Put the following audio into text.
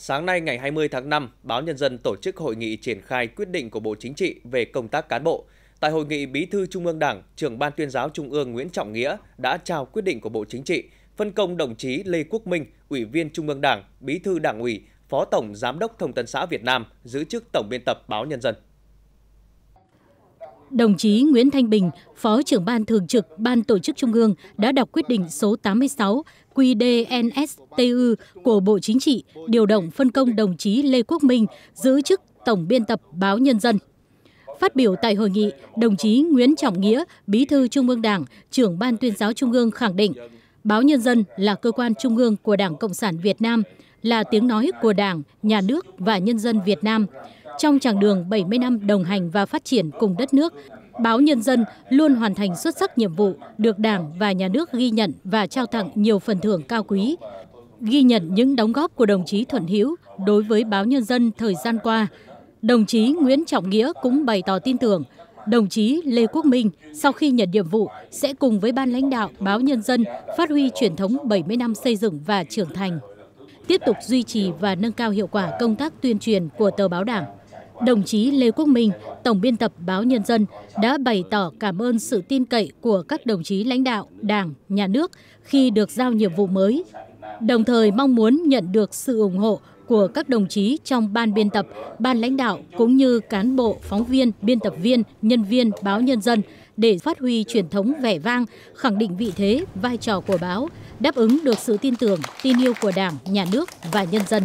Sáng nay ngày 20 tháng 5, báo Nhân dân tổ chức hội nghị triển khai quyết định của Bộ Chính trị về công tác cán bộ. Tại hội nghị, Bí thư Trung ương Đảng, trưởng Ban tuyên giáo Trung ương Nguyễn Trọng Nghĩa đã trao quyết định của Bộ Chính trị, phân công đồng chí Lê Quốc Minh, Ủy viên Trung ương Đảng, Bí thư Đảng ủy, Phó Tổng Giám đốc Thông tấn xã Việt Nam, giữ chức Tổng biên tập báo Nhân dân đồng chí Nguyễn Thanh Bình, Phó trưởng ban thường trực Ban tổ chức Trung ương đã đọc quyết định số 86 QDNSTU của Bộ Chính trị điều động phân công đồng chí Lê Quốc Minh giữ chức Tổng biên tập Báo Nhân dân. Phát biểu tại hội nghị, đồng chí Nguyễn Trọng Nghĩa, Bí thư Trung ương Đảng, trưởng Ban tuyên giáo Trung ương khẳng định, Báo Nhân dân là cơ quan trung ương của Đảng Cộng sản Việt Nam, là tiếng nói của Đảng, Nhà nước và nhân dân Việt Nam – trong chặng đường 70 năm đồng hành và phát triển cùng đất nước, báo Nhân dân luôn hoàn thành xuất sắc nhiệm vụ, được Đảng và Nhà nước ghi nhận và trao tặng nhiều phần thưởng cao quý. Ghi nhận những đóng góp của đồng chí Thuận Hiếu đối với báo Nhân dân thời gian qua, đồng chí Nguyễn Trọng Nghĩa cũng bày tỏ tin tưởng đồng chí Lê Quốc Minh sau khi nhận nhiệm vụ sẽ cùng với ban lãnh đạo báo Nhân dân phát huy truyền thống 70 năm xây dựng và trưởng thành tiếp tục duy trì và nâng cao hiệu quả công tác tuyên truyền của tờ báo Đảng đồng chí lê quốc minh tổng biên tập báo nhân dân đã bày tỏ cảm ơn sự tin cậy của các đồng chí lãnh đạo đảng nhà nước khi được giao nhiệm vụ mới đồng thời mong muốn nhận được sự ủng hộ của các đồng chí trong ban biên tập ban lãnh đạo cũng như cán bộ phóng viên biên tập viên nhân viên báo nhân dân để phát huy truyền thống vẻ vang khẳng định vị thế vai trò của báo đáp ứng được sự tin tưởng tin yêu của đảng nhà nước và nhân dân